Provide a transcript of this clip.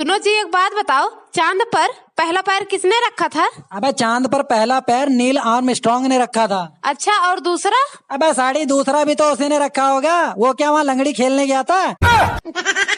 सुनो जी एक बात बताओ चांद पर पहला पैर किसने रखा था अबे चांद पर पहला पैर नील आर्म स्ट्रॉन्ग ने रखा था अच्छा और दूसरा अबे साड़ी दूसरा भी तो उसी ने रखा होगा वो क्या वहाँ लंगड़ी खेलने गया था